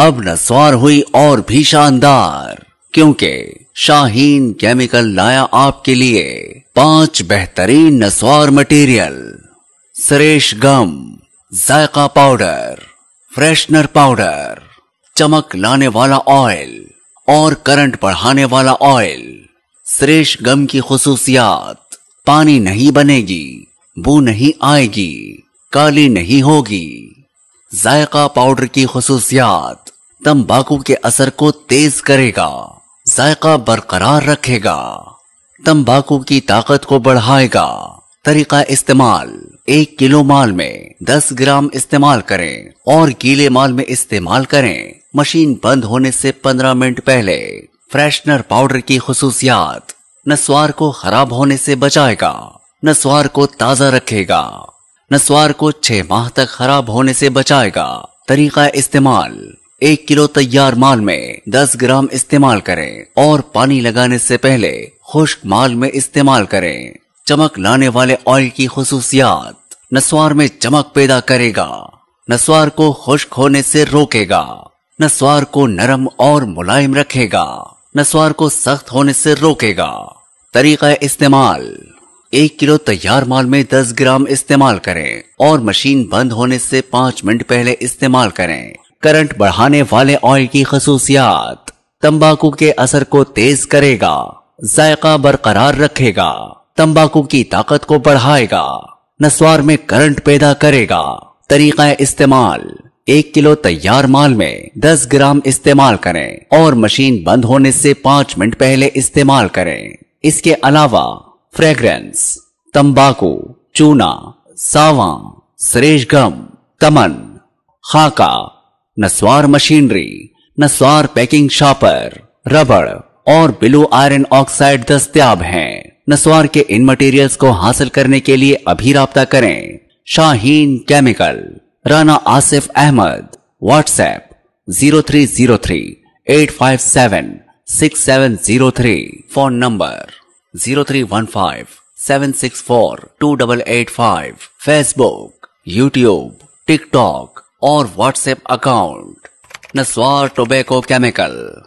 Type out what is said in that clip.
अब नस्वार हुई और भी शानदार क्योंकि शाहीन केमिकल लाया आपके लिए पांच बेहतरीन नस्वार मटेरियल सरेश गम जायका पाउडर फ्रेशनर पाउडर चमक लाने वाला ऑयल और करंट बढ़ाने वाला ऑयल श्रेष गम की खसूसियात पानी नहीं बनेगी बू नहीं आएगी काली नहीं होगी जायका पाउडर की खसूसियात तंबाकू के असर को तेज करेगा जायका बरकरार रखेगा तंबाकू की ताकत को बढ़ाएगा तरीका इस्तेमाल एक किलो माल में दस ग्राम इस्तेमाल करें और गीले माल में इस्तेमाल करें मशीन बंद होने से पंद्रह मिनट पहले फ्रेशनर पाउडर की खसूसियात नस्वार को खराब होने से बचाएगा नस्वार को ताजा रखेगा नस्वार को छह माह तक खराब होने से बचाएगा तरीका इस्तेमाल एक किलो तैयार माल में 10 ग्राम इस्तेमाल करें और पानी लगाने से पहले खुश्क माल में इस्तेमाल करें चमक लाने वाले ऑयल की खसूसियात नस्वार में चमक पैदा करेगा नस्वार को खुश्क होने से रोकेगा नस्वार को नरम और मुलायम रखेगा नस्वार को सख्त होने से रोकेगा तरीका इस्तेमाल एक किलो तैयार माल में 10 ग्राम इस्तेमाल करें और मशीन बंद होने से 5 मिनट पहले इस्तेमाल करें करंट बढ़ाने वाले ऑयल की खसूसियात तंबाकू के असर को तेज करेगा जायका बरकरार रखेगा तंबाकू की ताकत को बढ़ाएगा नस्वार में करंट पैदा करेगा तरीका इस्तेमाल एक किलो तैयार माल में 10 ग्राम इस्तेमाल करें और मशीन बंद होने से पांच मिनट पहले इस्तेमाल करें इसके अलावा फ्रेग्रेंस तंबाकू चूना सावा सरेश गम तमन खाका स्वार मशीनरी स्वार पैकिंग शॉपर रबड़ और बिलो आयरन ऑक्साइड दस्तियाब हैं। नस्वार के इन मटेरियल्स को हासिल करने के लिए अभी रहा करें Shaheen chemical Rana Asif Ahmad WhatsApp zero three zero three eight five seven six seven zero three phone number zero three one five seven six four two double eight five Facebook YouTube TikTok और व्हाट्सएप अकाउंट नस्वार tobacco chemical